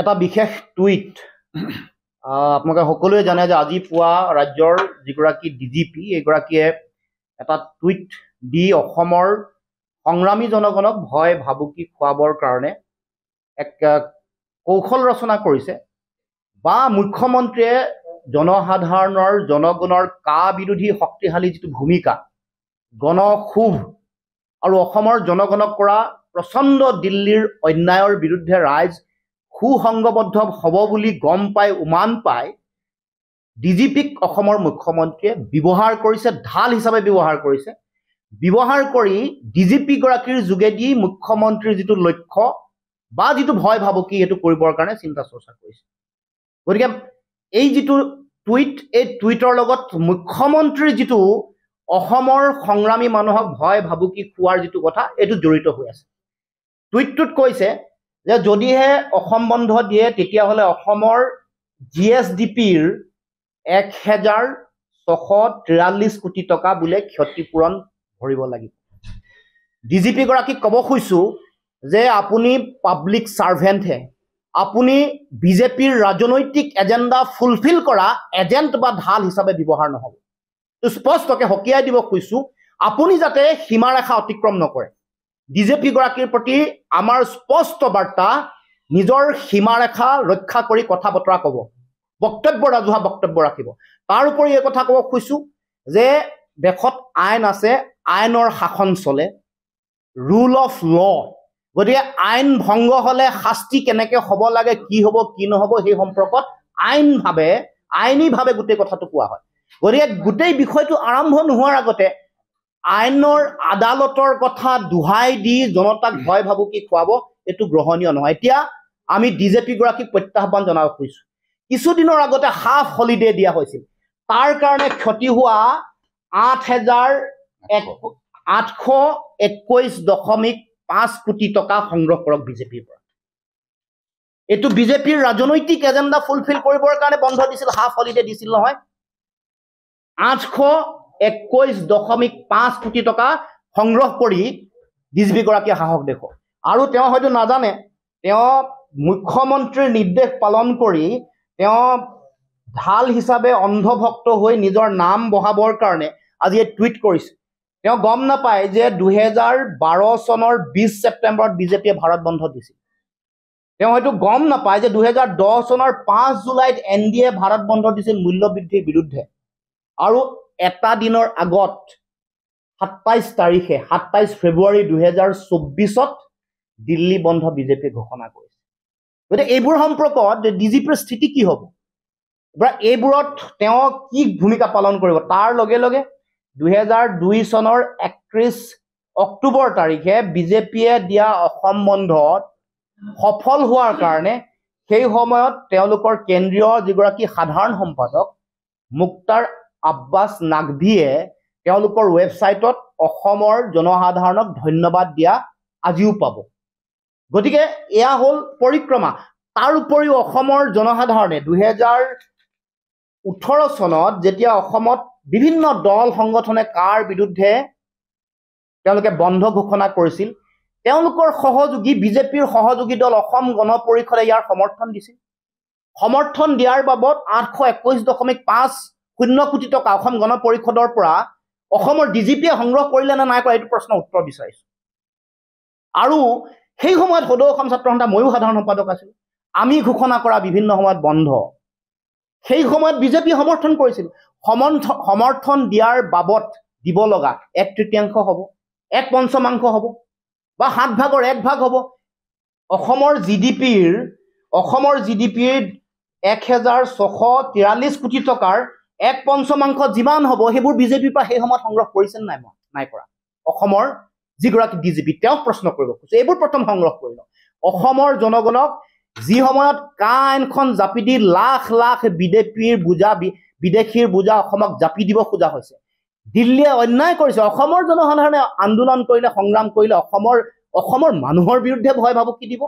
এটা বিশেষ টুইট আপোনালোকে সকলোৱে জানে যে আজি পুৱা ৰাজ্যৰ যিগৰাকী ডি জি পি এইগৰাকীয়ে এটা টুইট দি অসমৰ সংগ্ৰামী জনগণক ভয় ভাবুকি খোৱাবৰ কাৰণে এক কৌশল ৰচনা কৰিছে বা মুখ্যমন্ত্ৰীয়ে জনসাধাৰণৰ জনগণৰ কা বিৰোধী শক্তিশালী যিটো ভূমিকা গণ গণশোভ আৰু অসমৰ জনগণক কৰা প্ৰচণ্ড দিল্লীৰ অন্যায়ৰ বিৰুদ্ধে ৰাইজ সুসংগবদ্ধ হ'ব বুলি গম পাই উমান পাই ডিজিপিক অসমৰ মুখ্যমন্ত্ৰীয়ে ব্যৱহাৰ কৰিছে ঢাল হিচাপে ব্যৱহাৰ কৰিছে ব্যৱহাৰ কৰি গৰাকীৰ যোগেদি মুখ্যমন্ত্ৰীৰ যিটো লক্ষ্য বা যিটো ভয় ভাবুকি সেইটো কৰিবৰ কাৰণে চিন্তা চৰ্চা কৰিছে গতিকে এই যিটো টুইট এই টুইটৰ লগত মুখ্যমন্ত্ৰীৰ যিটো অসমৰ সংগ্ৰামী মানুহক ভয় ভাবুকি খোৱাৰ যিটো কথা এইটো জড়িত হৈ আছে টুইটটোত কৈছে যে যদিহে অসম বন্ধ দিয়ে তেতিয়াহ'লে অসমৰ জি এছ ডি পিৰ এক হেজাৰ ছশ তিৰাল্লিছ কোটি টকা বোলে ক্ষতিপূৰণ ভৰিব লাগিব ডি জি পি গৰাকীক ক'ব খুজিছোঁ যে আপুনি পাব্লিক ছাৰ্ভেণ্টহে আপুনি বিজেপিৰ ৰাজনৈতিক এজেণ্ডা ফুলফিল কৰা এজেণ্ট বা ঢাল হিচাপে ব্যৱহাৰ নহ'ব স্পষ্টকৈ সকীয়াই দিব খুজিছোঁ আপুনি যাতে সীমাৰেখা অতিক্ৰম নকৰে বিজেপি গৰাকীৰ প্ৰতি আমাৰ স্পষ্ট বাৰ্তা নিজৰ সীমাৰেখা ৰক্ষা কৰি কথা বতৰা ক'ব বক্তব্য ৰাজহুৱা বক্তব্য ৰাখিব তাৰ উপৰি এই কথা ক'ব খুজিছো যে দেশত আইন আছে আইনৰ শাসন চলে ৰুল অফ ল গতিকে আইন ভংগ হ'লে শাস্তি কেনেকে হ'ব লাগে কি হ'ব কি নহ'ব সেই সম্পৰ্কত আইনভাৱে আইনীভাৱে গোটেই কথাটো কোৱা হয় গতিকে গোটেই বিষয়টো আৰম্ভ নোহোৱাৰ আগতে আইনৰ আদালতৰ কথা দোহাই দি জনতাক ভয় ভাবুকি খুৱাব এইটো গ্ৰহণীয় নহয় এতিয়া আমি ডি জে পি গৰাকীক প্ৰত্যাহ্বান জনাব খুজিছো কিছুদিনৰ আগতে হাফ হলিডে দিয়া হৈছিল তাৰ কাৰণে ক্ষতি হোৱা আঠ হেজাৰ আঠশ একৈশ দশমিক পাঁচ কোটি টকা সংগ্ৰহ কৰক বিজেপিৰ পৰা এইটো বিজেপিৰ ৰাজনৈতিক এজেণ্ডা ফুলফিল কৰিবৰ কাৰণে বন্ধ দিছিল হাফ হলিডে দিছিল নহয় আঠশ একৈশ দশমিক পাঁচ কোটি টকা সংগ্ৰহ কৰি ডিজবিগৰাকীয়ে সাহস দেখুৱ আৰু তেওঁ হয়তো নাজানে তেওঁ মুখ্যমন্ত্ৰীৰ নিৰ্দেশ পালন কৰি তেওঁ ঢাল হিচাপে অন্ধভক্ত হৈ নিজৰ নাম বঢ়াবৰ কাৰণে আজি টুইট কৰিছে তেওঁ গম নাপায় যে দুহেজাৰ বাৰ চনৰ বিছ ছেপ্তেম্বৰত বিজেপিয়ে ভাৰত বন্ধ দিছিল তেওঁ হয়তো গম নাপায় যে দুহেজাৰ দহ চনৰ পাঁচ জুলাইত এন ডি এ ভাৰত বন্ধ দিছিল মূল্য বৃদ্ধিৰ বিৰুদ্ধে আৰু এটা দিনৰ আগত সাতাইছ তাৰিখে সাতাইছ ফেব্ৰুৱাৰী দুহেজাৰ চৌব্বিছত দিল্লী বন্ধ বিজেপিয়ে ঘোষণা কৰিছে গতিকে এইবোৰ সম্পৰ্কত ডি জি পিৰ স্থিতি কি হ'ব এইবোৰত তেওঁ কি ভূমিকা পালন কৰিব তাৰ লগে লগে দুহেজাৰ দুই চনৰ একত্ৰিছ অক্টোবৰ তাৰিখে বিজেপিয়ে দিয়া অসম বন্ধত সফল হোৱাৰ কাৰণে সেই সময়ত তেওঁলোকৰ কেন্দ্ৰীয় যিগৰাকী সাধাৰণ সম্পাদক মুক্তাৰ আব্বাছ নাগভিয়ে তেওঁলোকৰ ৱেবছাইটত অসমৰ জনসাধাৰণক ধন্যবাদ দিয়া আজিও পাব গতিকে এয়া হ'ল পৰিক্ৰমা তাৰ উপৰিও অসমৰ জনসাধাৰণে দুহেজাৰ ওঠৰ চনত যেতিয়া অসমত বিভিন্ন দল সংগঠনে কাৰ বিৰুদ্ধে তেওঁলোকে বন্ধ ঘোষণা কৰিছিল তেওঁলোকৰ সহযোগী বিজেপিৰ সহযোগী দল অসম গণ পৰিষদে ইয়াৰ সমৰ্থন দিছিল সমৰ্থন দিয়াৰ বাবদ আঠশ একৈছ দশমিক পাঁচ শূন্য কোটি টকা অসম গণ পৰিষদৰ পৰা অসমৰ ডি জি পিয়ে সংগ্ৰহ কৰিলে নে নাই কৰা এইটো প্ৰশ্নৰ উত্তৰ বিচাৰিছো আৰু সেই সময়ত সদৌ অসম ছাত্ৰ সন্থা ময়ো সাধাৰণ সম্পাদক আছিলোঁ আমি ঘোষণা কৰা বিভিন্ন সময়ত বন্ধ সেই সময়ত বিজেপিয়ে সমৰ্থন কৰিছিল সমৰ্থ সমৰ্থন দিয়াৰ বাবদ দিব লগা এক তৃতীয়াংশ হ'ব এক পঞ্চমাংশ হ'ব বা সাত ভাগৰ এক ভাগ হ'ব অসমৰ জি ডি পিৰ অসমৰ জি ডি পিৰ এক হেজাৰ ছশ তিৰাল্লিছ কোটি টকাৰ এক পঞ্চমাংশ যিমান হ'ব সেইবোৰ বিজেপিৰ পৰা সেই সময়ত সংগ্ৰহ কৰিছে নে নাই নাই কৰা অসমৰ যিগৰাকী ডি জি পি তেওঁক প্ৰশ্ন কৰিব খুজিছে এইবোৰ প্ৰথম সংগ্ৰহ কৰি লওক অসমৰ জনগণক যি সময়ত কা আইনখন জাপি দি লাখ লাখ বিদেশীৰ বোজা বিদেশীৰ বোজা অসমক জাপি দিব খোজা হৈছে দিল্লীয়ে অন্যায় কৰিছে অসমৰ জনসাধাৰণে আন্দোলন কৰিলে সংগ্ৰাম কৰিলে অসমৰ অসমৰ মানুহৰ বিৰুদ্ধে ভয় ভাবুকি দিব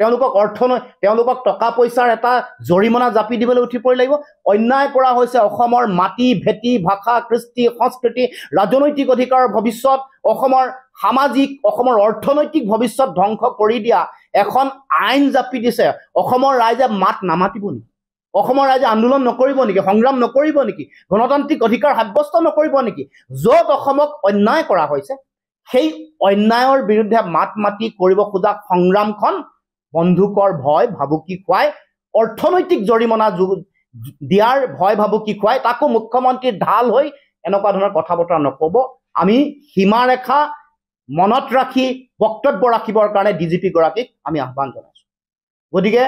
তেওঁলোকক অৰ্থনৈ তেওঁলোকক টকা পইচাৰ এটা জৰিমনা জাপি দিবলৈ উঠি পৰি লাগিব অন্যায় কৰা হৈছে অসমৰ মাটি ভেটি ভাষা কৃষ্টি সংস্কৃতি ৰাজনৈতিক অধিকাৰৰ ভৱিষ্যত অসমৰ সামাজিক অসমৰ অৰ্থনৈতিক ভৱিষ্যত ধ্বংস কৰি দিয়া এখন আইন জাপি দিছে অসমৰ ৰাইজে মাত নামাতিব নেকি অসমৰ ৰাইজে আন্দোলন নকৰিব নেকি সংগ্ৰাম নকৰিব নেকি গণতান্ত্ৰিক অধিকাৰ সাব্যস্ত নকৰিব নেকি য'ত অসমক অন্যায় কৰা হৈছে সেই অন্যায়ৰ বিৰুদ্ধে মাত মাতি কৰিব খোজা সংগ্ৰামখন অন্ধকৰ ভয় ভাবুকি খুৱাই অৰ্থনৈতিক জৰিমনা দিয়াৰ ভয় ভাবুকি খুৱাই তাকো মুখ্যমন্ত্ৰীৰ ঢাল হৈ এনেকুৱা ধৰণৰ কথা বতৰা নক'ব আমি সীমাৰেখা মনত ৰাখি বক্তব্য ৰাখিবৰ কাৰণে ডি জি পি গৰাকীক আমি আহ্বান জনাইছো গতিকে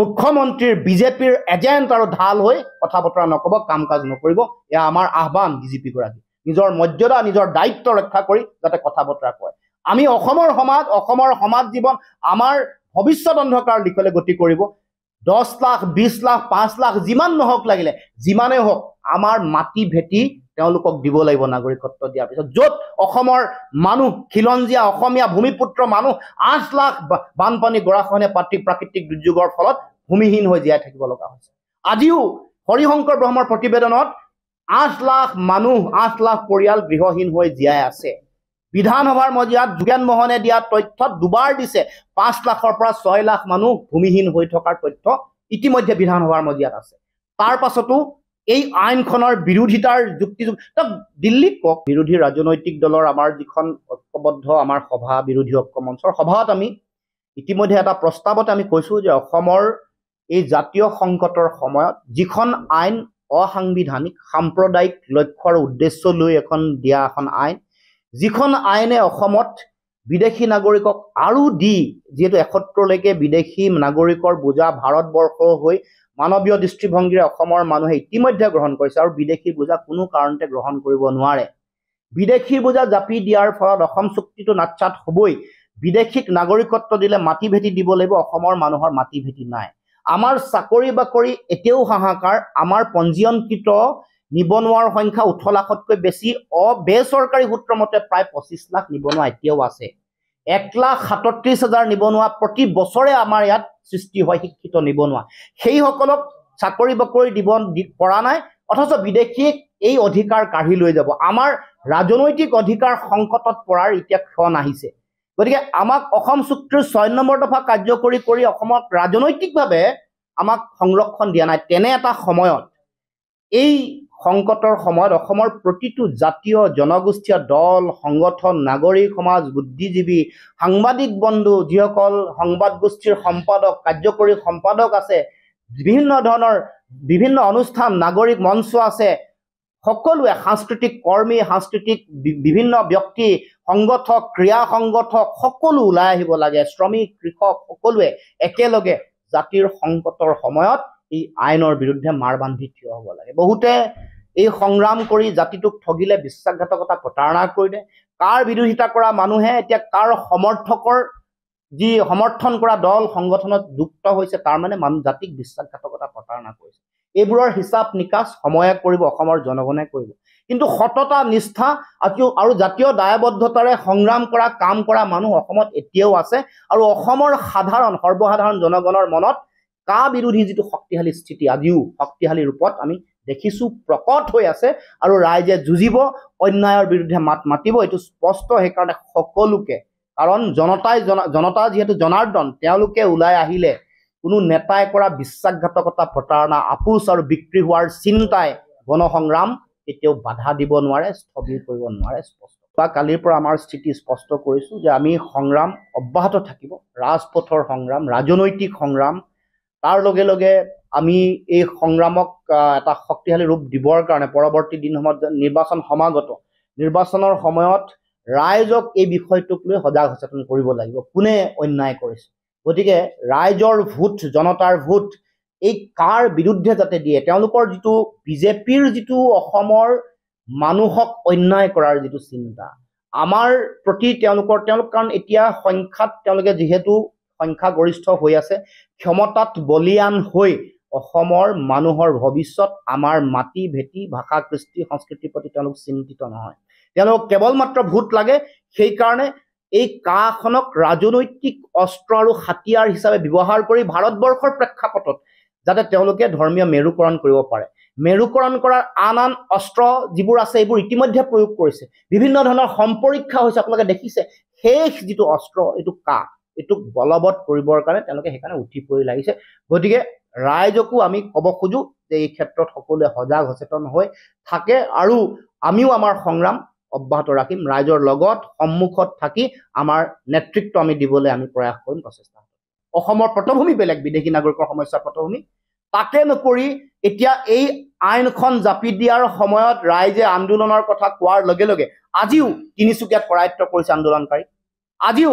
মুখ্যমন্ত্ৰীৰ বিজেপিৰ এজেণ্ট আৰু ঢাল হৈ কথা বতৰা নক'ব কাম কাজ নকৰিব এয়া আমাৰ আহ্বান ডি জি পি গৰাকী নিজৰ মৰ্যাদা নিজৰ দায়িত্ব ৰক্ষা কৰি যাতে কথা বতৰা কয় আমি অসমৰ সমাজ অসমৰ সমাজ জীৱন আমাৰ ভৱিষ্যত অন্ধকাৰ দিশলৈ গতি কৰিব দহ লাখ বিশ লাখ পাঁচ লাখ যিমান নহওক লাগিলে যিমানেই হওক আমাৰ মাটি ভেটি তেওঁলোকক দিব লাগিব নাগৰিকত্ব দিয়াৰ পিছত য'ত অসমৰ মানুহ খিলঞ্জীয়া অসমীয়া ভূমিপুত্ৰ মানুহ আঠ লাখ বানপানী গৰাখহনীয়া পাতৃ প্ৰাকৃতিক দুৰ্যোগৰ ফলত ভূমিহীন হৈ জীয়াই থাকিব লগা হৈছে আজিও হৰিশংকৰ ব্ৰহ্মৰ প্ৰতিবেদনত আঠ লাখ মানুহ আঠ লাখ পৰিয়াল গৃহহীন হৈ জীয়াই আছে বিধানসভাৰ মজিয়াত যোগেন মোহনে দিয়া তথ্য দুবাৰ দিছে পাঁচ লাখৰ পৰা ছয় লাখ মানুহ ভূমিহীন হৈ থকাৰ তথ্য ইতিমধ্যে বিধানসভাৰ মজিয়াত আছে তাৰ পাছতো এই আইনখনৰ বিৰোধিতাৰ যুক্তি দিল্লীত কওক বিৰোধী ৰাজনৈতিক দলৰ আমাৰ যিখন ঐক্যবদ্ধ আমাৰ সভা বিৰোধী ঐক্য মঞ্চৰ সভাত আমি ইতিমধ্যে এটা প্ৰস্তাৱত আমি কৈছো যে অসমৰ এই জাতীয় সংকটৰ সময়ত যিখন আইন অসাংবিধানিক সাম্প্ৰদায়িক লক্ষ্যৰ উদ্দেশ্য লৈ এখন দিয়া এখন আইন যিখন আইনে অসমত বিদেশী নাগৰিকক আৰু দি যিহেতু এসত্তৰলৈকে বিদেশী নাগৰিকৰ বোজা ভাৰতবৰ্ষ হৈ মানৱীয় দৃষ্টিভংগীৰে অসমৰ মানুহে ইতিমধ্যে গ্ৰহণ কৰিছে আৰু বিদেশী বোজা কোনো কাৰণতে গ্ৰহণ কৰিব নোৱাৰে বিদেশী বোজা জাপি দিয়াৰ ফলত অসম চুক্তিটো নাচাত হ'বই বিদেশীক নাগৰিকত্ব দিলে মাটি ভেটি দিব লাগিব অসমৰ মানুহৰ মাটি ভেটি নাই আমাৰ চাকৰি বাকৰি এতিয়াও হাহাকাৰ আমাৰ পঞ্জীয়নকৃত নিবনুৱাৰ সংখ্যা ওঠৰ লাখতকৈ বেছি অ বেচৰকাৰী সূত্ৰ মতে প্ৰায় পঁচিছ লাখ নিবনুৱা এতিয়াও আছে এক লাখ সাতত্ৰিছ হাজাৰ নিবনুৱা প্ৰতি বছৰে আমাৰ ইয়াত সৃষ্টি হয় শিক্ষিত নিবনুৱা সেইসকলক চাকৰি বাকৰি দিব পৰা নাই অথচ বিদেশী এই অধিকাৰ কাঢ়ি লৈ যাব আমাৰ ৰাজনৈতিক অধিকাৰ সংকটত পৰাৰ এতিয়া ক্ষণ আহিছে গতিকে আমাক অসম চুক্তিৰ ছয় নম্বৰ দফা কাৰ্যকৰী কৰি অসমক ৰাজনৈতিকভাৱে আমাক সংৰক্ষণ দিয়া নাই তেনে এটা সময়ত এই সংকটৰ সময়ত অসমৰ প্ৰতিটো জাতীয় জনগোষ্ঠীয় দল সংগঠন নাগৰিক সমাজ বুদ্ধিজীৱী সাংবাদিক বন্ধু যিসকল সংবাদ গোষ্ঠীৰ সম্পাদক কাৰ্যকৰী সম্পাদক আছে বিভিন্ন ধৰণৰ বিভিন্ন অনুষ্ঠান নাগৰিক মঞ্চ আছে সকলোৱে সাংস্কৃতিক কৰ্মী সাংস্কৃতিক বিভিন্ন ব্যক্তি সংগঠক ক্ৰীড়া সংগঠক সকলো ওলাই আহিব লাগে শ্ৰমিক কৃষক সকলোৱে একেলগে জাতিৰ সংকটৰ সময়ত এই আইনৰ বিৰুদ্ধে মাৰ বান্ধি থিয় হ'ব লাগে বহুতে এই সংগ্ৰাম কৰি জাতিটোক ঠগিলে বিশ্বাসঘাতকতা প্ৰতাৰণা কৰিলে কাৰ বিৰোধিতা কৰা মানুহে এতিয়া কাৰ সমৰ্থকৰ যি সমৰ্থন কৰা দল সংগঠনত যুক্ত হৈছে তাৰমানে মানুহ জাতিক বিশ্বাসঘাতকতা প্ৰতাৰণা কৰিছে এইবোৰৰ হিচাপ নিকাচ সময়ে কৰিব অসমৰ জনগণে কৰিব কিন্তু সততা নিষ্ঠা আৰু জাতীয় দায়বদ্ধতাৰে সংগ্ৰাম কৰা কাম কৰা মানুহ অসমত এতিয়াও আছে আৰু অসমৰ সাধাৰণ সৰ্বসাধাৰণ জনগণৰ মনত কা বিৰোধী যিটো শক্তিশালী স্থিতি আজিও শক্তিশালী ৰূপত আমি দেখিছো প্ৰকট হৈ আছে আৰু ৰাইজে যুঁজিব অন্যায়ৰ বিৰুদ্ধে মাত মাতিব এইটো স্পষ্ট সেইকাৰণে সকলোকে কাৰণ জনতাই জন জনতা যিহেতু জনাৰ্দন তেওঁলোকে ওলাই আহিলে কোনো নেতাই কৰা বিশ্বাসঘাতকতা প্ৰতাৰণা আপোচ আৰু বিক্ৰী হোৱাৰ চিন্তাই গণ সংগ্ৰাম কেতিয়াও বাধা দিব নোৱাৰে স্থবিৰ কৰিব নোৱাৰে স্পষ্ট বা কালিৰ পৰা আমাৰ স্থিতি স্পষ্ট কৰিছোঁ যে আমি সংগ্ৰাম অব্যাহত থাকিব ৰাজপথৰ সংগ্ৰাম ৰাজনৈতিক সংগ্ৰাম তাৰ লগে লগে আমি এই সংগ্ৰামক এটা শক্তিশালী ৰূপ দিবৰ কাৰণে পৰৱৰ্তী দিনসমূহত নিৰ্বাচন সমাগত নিৰ্বাচনৰ সময়ত ৰাইজক এই বিষয়টোক লৈ সজাগ সচেতন কৰিব লাগিব কোনে অন্যায় কৰিছে গতিকে ৰাইজৰ ভোট জনতাৰ ভোট এই কাৰ বিৰুদ্ধে যাতে দিয়ে তেওঁলোকৰ যিটো বিজেপিৰ যিটো অসমৰ মানুহক অন্যায় কৰাৰ যিটো চিন্তা আমাৰ প্ৰতি তেওঁলোকৰ তেওঁলোক কাৰণ এতিয়া সংখ্যাত তেওঁলোকে যিহেতু সংখ্যাগৰিষ্ঠ হৈ আছে ক্ষমতাত বলিয়ান হৈ অসমৰ মানুহৰ ভৱিষ্যত আমাৰ মাটি ভেটি ভাষা কৃষ্টি সংস্কৃতিৰ প্ৰতি তেওঁলোক চিন্তিত নহয় তেওঁলোকক কেৱল মাত্ৰ ভূত লাগে সেইকাৰণে এই কাখনক ৰাজনৈতিক অস্ত্ৰ আৰু হাতিয়াৰ হিচাপে ব্যৱহাৰ কৰি ভাৰতবৰ্ষৰ প্ৰেক্ষাপটত যাতে তেওঁলোকে ধৰ্মীয় মেৰুকৰণ কৰিব পাৰে মেৰুকৰণ কৰাৰ আন আন অস্ত্ৰ যিবোৰ আছে এইবোৰ ইতিমধ্যে প্ৰয়োগ কৰিছে বিভিন্ন ধৰণৰ সম্পৰীক্ষা হৈছে আপোনালোকে দেখিছে শেষ যিটো অস্ত্ৰ এইটো কাহ এইটোক বলবৎ কৰিবৰ কাৰণে তেওঁলোকে সেইকাৰণে উঠি পৰি লাগিছে গতিকে ৰাইজকো আমি ক'ব খোজো যে এই ক্ষেত্ৰত সকলোৱে সজাগ সচেতন হৈ থাকে আৰু আমিও আমাৰ সংগ্ৰাম অব্যাহত ৰাখিম ৰাইজৰ লগত সন্মুখত থাকি আমাৰ নেতৃত্ব আমি দিবলৈ আমি প্ৰয়াস কৰিম প্ৰচেষ্টা কৰিম অসমৰ পটভূমি বেলেগ বিদেশী নাগৰিকৰ সমস্যাৰ পটভূমি তাকে নকৰি এতিয়া এই আইনখন জাপি দিয়াৰ সময়ত ৰাইজে আন্দোলনৰ কথা কোৱাৰ লগে লগে আজিও তিনিচুকীয়াত কৰায়ত্ব কৰিছে আন্দোলনকাৰী আজিও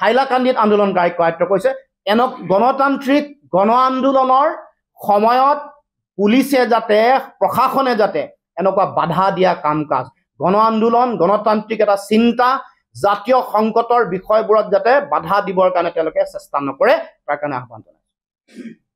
হাইলাকান্দিত আন্দোলন কায়ত্ব কৰিছে এনেক গণতান্ত্ৰিক গণ আন্দোলনৰ সময়ত পুলিচে যাতে প্ৰশাসনে যাতে এনেকুৱা বাধা দিয়া কাম কাজ গণ আন্দোলন গণতান্ত্ৰিক এটা চিন্তা জাতীয় সংকটৰ বিষয়বোৰত যাতে বাধা দিবৰ কাৰণে তেওঁলোকে চেষ্টা নকৰে তাৰ কাৰণে আহ্বান জনাইছোঁ